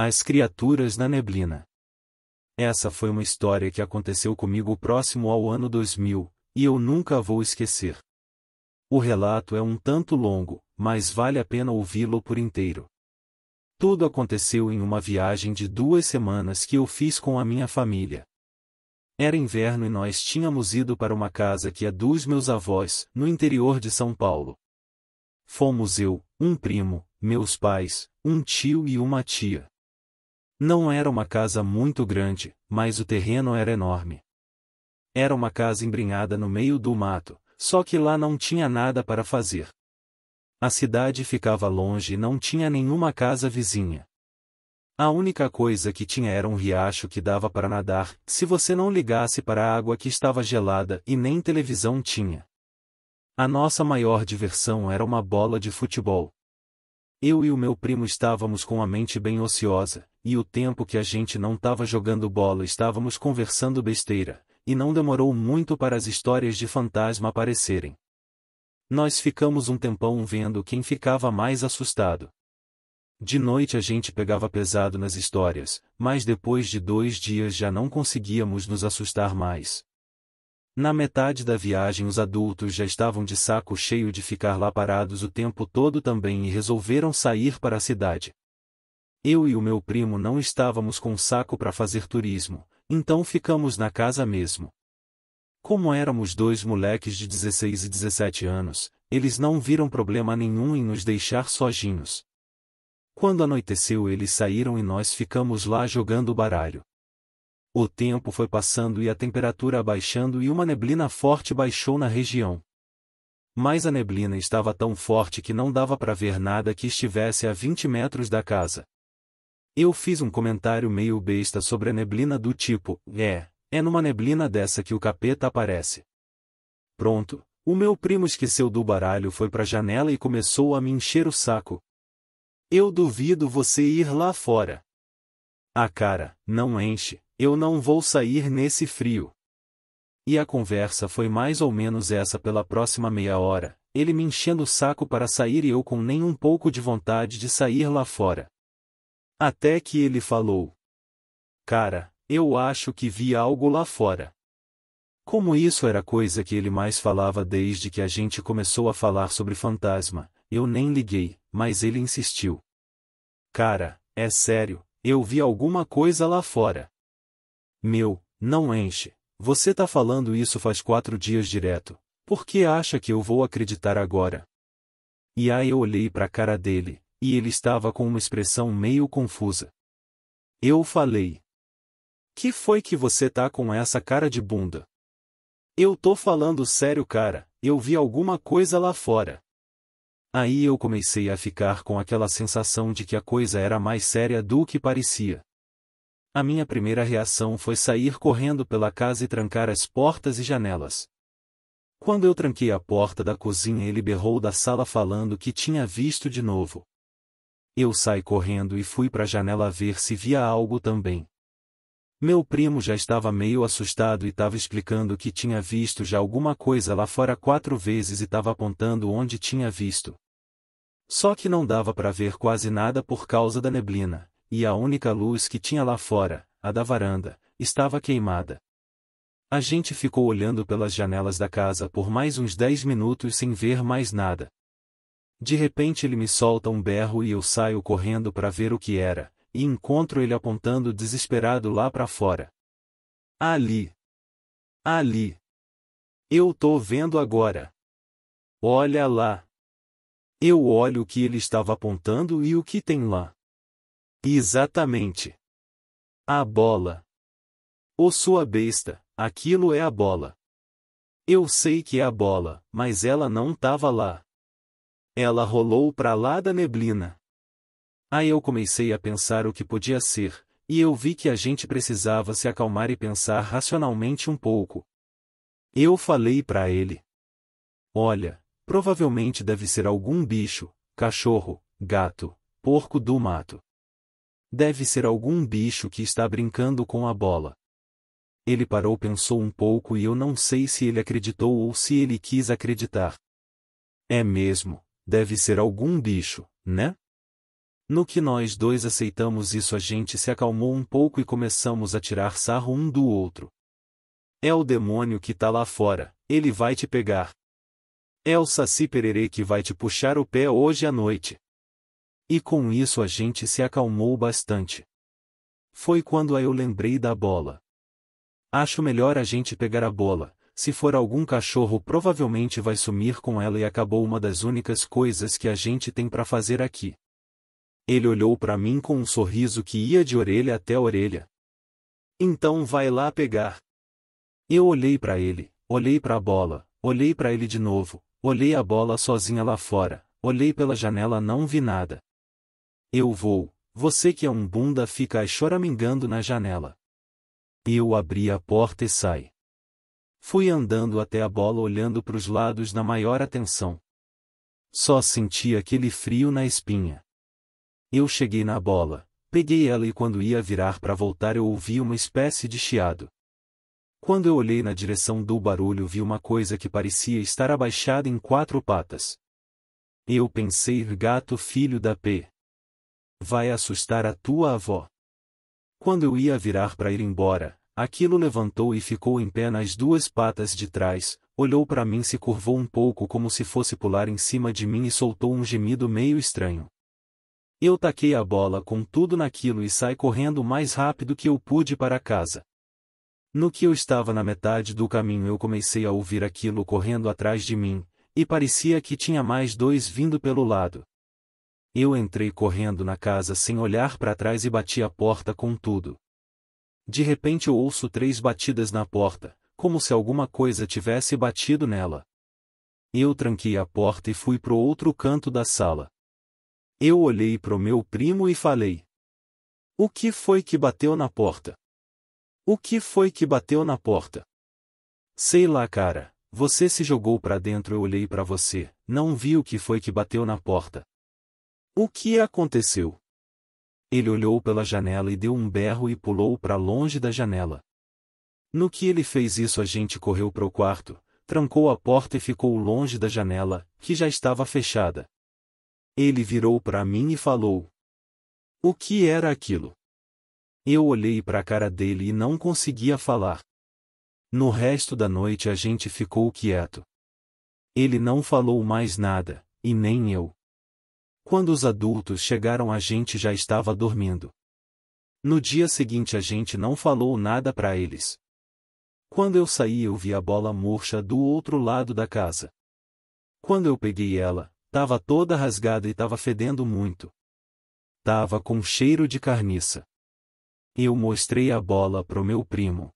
As criaturas na neblina. Essa foi uma história que aconteceu comigo próximo ao ano 2000, e eu nunca vou esquecer. O relato é um tanto longo, mas vale a pena ouvi-lo por inteiro. Tudo aconteceu em uma viagem de duas semanas que eu fiz com a minha família. Era inverno e nós tínhamos ido para uma casa que é dos meus avós, no interior de São Paulo. Fomos eu, um primo, meus pais, um tio e uma tia. Não era uma casa muito grande, mas o terreno era enorme. Era uma casa embrinhada no meio do mato, só que lá não tinha nada para fazer. A cidade ficava longe e não tinha nenhuma casa vizinha. A única coisa que tinha era um riacho que dava para nadar, se você não ligasse para a água que estava gelada e nem televisão tinha. A nossa maior diversão era uma bola de futebol. Eu e o meu primo estávamos com a mente bem ociosa, e o tempo que a gente não estava jogando bola estávamos conversando besteira, e não demorou muito para as histórias de fantasma aparecerem. Nós ficamos um tempão vendo quem ficava mais assustado. De noite a gente pegava pesado nas histórias, mas depois de dois dias já não conseguíamos nos assustar mais. Na metade da viagem, os adultos já estavam de saco cheio de ficar lá parados o tempo todo também e resolveram sair para a cidade. Eu e o meu primo não estávamos com saco para fazer turismo, então ficamos na casa mesmo. Como éramos dois moleques de 16 e 17 anos, eles não viram problema nenhum em nos deixar sozinhos. Quando anoiteceu, eles saíram e nós ficamos lá jogando baralho. O tempo foi passando e a temperatura abaixando e uma neblina forte baixou na região. Mas a neblina estava tão forte que não dava para ver nada que estivesse a 20 metros da casa. Eu fiz um comentário meio besta sobre a neblina do tipo, é, é numa neblina dessa que o capeta aparece. Pronto, o meu primo esqueceu do baralho foi para a janela e começou a me encher o saco. Eu duvido você ir lá fora. A cara, não enche, eu não vou sair nesse frio. E a conversa foi mais ou menos essa pela próxima meia hora, ele me enchendo o saco para sair e eu com nem um pouco de vontade de sair lá fora. Até que ele falou: Cara, eu acho que vi algo lá fora. Como isso era coisa que ele mais falava desde que a gente começou a falar sobre fantasma, eu nem liguei, mas ele insistiu. Cara, é sério, eu vi alguma coisa lá fora. Meu, não enche. Você tá falando isso faz quatro dias direto. Por que acha que eu vou acreditar agora? E aí eu olhei para a cara dele, e ele estava com uma expressão meio confusa. Eu falei. Que foi que você tá com essa cara de bunda? Eu tô falando sério, cara, eu vi alguma coisa lá fora. Aí eu comecei a ficar com aquela sensação de que a coisa era mais séria do que parecia. A minha primeira reação foi sair correndo pela casa e trancar as portas e janelas. Quando eu tranquei a porta da cozinha, ele berrou da sala falando que tinha visto de novo. Eu saí correndo e fui para a janela ver se via algo também. Meu primo já estava meio assustado e estava explicando que tinha visto já alguma coisa lá fora quatro vezes e estava apontando onde tinha visto. Só que não dava para ver quase nada por causa da neblina, e a única luz que tinha lá fora, a da varanda, estava queimada. A gente ficou olhando pelas janelas da casa por mais uns dez minutos sem ver mais nada. De repente ele me solta um berro e eu saio correndo para ver o que era, e encontro ele apontando desesperado lá para fora. Ali! Ali! Eu tô vendo agora! Olha lá! Eu olho o que ele estava apontando e o que tem lá. Exatamente. A bola. Ô sua besta, aquilo é a bola. Eu sei que é a bola, mas ela não tava lá. Ela rolou para lá da neblina. Aí eu comecei a pensar o que podia ser, e eu vi que a gente precisava se acalmar e pensar racionalmente um pouco. Eu falei para ele: Olha, provavelmente deve ser algum bicho, cachorro, gato, porco do mato. Deve ser algum bicho que está brincando com a bola. Ele parou pensou um pouco e eu não sei se ele acreditou ou se ele quis acreditar. É mesmo, deve ser algum bicho, né? No que nós dois aceitamos isso a gente se acalmou um pouco e começamos a tirar sarro um do outro. É o demônio que tá lá fora, ele vai te pegar. É o Saci Pererê que vai te puxar o pé hoje à noite. E com isso a gente se acalmou bastante. Foi quando eu lembrei da bola. Acho melhor a gente pegar a bola, se for algum cachorro provavelmente vai sumir com ela e acabou uma das únicas coisas que a gente tem para fazer aqui. Ele olhou para mim com um sorriso que ia de orelha até orelha. Então vai lá pegar. Eu olhei para ele, olhei para a bola, olhei para ele de novo, olhei a bola sozinha lá fora, olhei pela janela não vi nada. Eu vou, você que é um bunda fica choramingando na janela. Eu abri a porta e saí. Fui andando até a bola olhando para os lados na maior atenção. Só senti aquele frio na espinha. Eu cheguei na bola, peguei ela e quando ia virar para voltar eu ouvi uma espécie de chiado. Quando eu olhei na direção do barulho vi uma coisa que parecia estar abaixada em quatro patas. Eu pensei gato filho da P. Vai assustar a tua avó. Quando eu ia virar para ir embora, aquilo levantou e ficou em pé nas duas patas de trás, olhou para mim se curvou um pouco como se fosse pular em cima de mim e soltou um gemido meio estranho. Eu taquei a bola com tudo naquilo e saí correndo o mais rápido que eu pude para casa. No que eu estava na metade do caminho eu comecei a ouvir aquilo correndo atrás de mim, e parecia que tinha mais dois vindo pelo lado. Eu entrei correndo na casa sem olhar para trás e bati a porta com tudo. De repente eu ouço três batidas na porta, como se alguma coisa tivesse batido nela. Eu tranquei a porta e fui pro outro canto da sala. Eu olhei pro meu primo e falei: O que foi que bateu na porta? O que foi que bateu na porta? Sei lá, cara, você se jogou para dentro, eu olhei para você, não vi o que foi que bateu na porta. O que aconteceu? Ele olhou pela janela e deu um berro e pulou para longe da janela. No que ele fez isso, a gente correu para o quarto, trancou a porta e ficou longe da janela, que já estava fechada. Ele virou para mim e falou: O que era aquilo? Eu olhei para a cara dele e não conseguia falar. No resto da noite a gente ficou quieto. Ele não falou mais nada, e nem eu. Quando os adultos chegaram a gente já estava dormindo. No dia seguinte a gente não falou nada para eles. Quando eu saí eu vi a bola murcha do outro lado da casa. Quando eu peguei ela, estava toda rasgada e estava fedendo muito. Tava com cheiro de carniça. Eu mostrei a bola pro meu primo.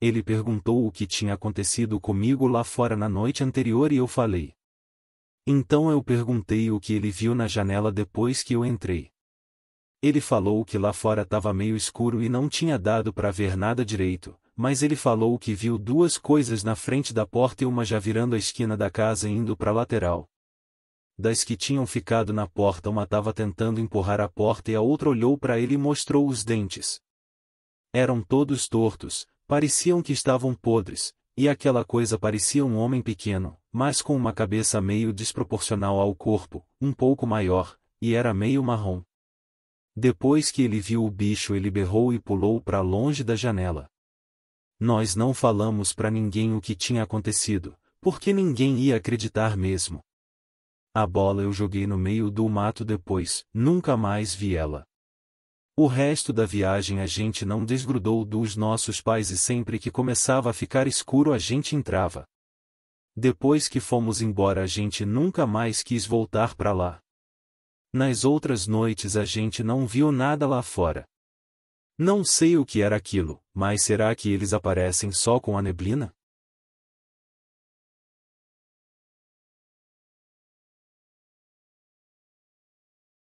Ele perguntou o que tinha acontecido comigo lá fora na noite anterior e eu falei. Então eu perguntei o que ele viu na janela depois que eu entrei. Ele falou que lá fora estava meio escuro e não tinha dado para ver nada direito, mas ele falou que viu duas coisas na frente da porta e uma já virando a esquina da casa e indo para a lateral. Das que tinham ficado na porta, uma estava tentando empurrar a porta e a outra olhou para ele e mostrou os dentes. Eram todos tortos, pareciam que estavam podres, e aquela coisa parecia um homem pequeno, mas com uma cabeça meio desproporcional ao corpo, um pouco maior, e era meio marrom. Depois que ele viu o bicho, ele berrou e pulou para longe da janela. Nós não falamos para ninguém o que tinha acontecido, porque ninguém ia acreditar mesmo. A bola eu joguei no meio do mato depois, nunca mais vi ela. O resto da viagem a gente não desgrudou dos nossos pais e sempre que começava a ficar escuro a gente entrava. Depois que fomos embora a gente nunca mais quis voltar para lá. Nas outras noites a gente não viu nada lá fora. Não sei o que era aquilo, mas será que eles aparecem só com a neblina?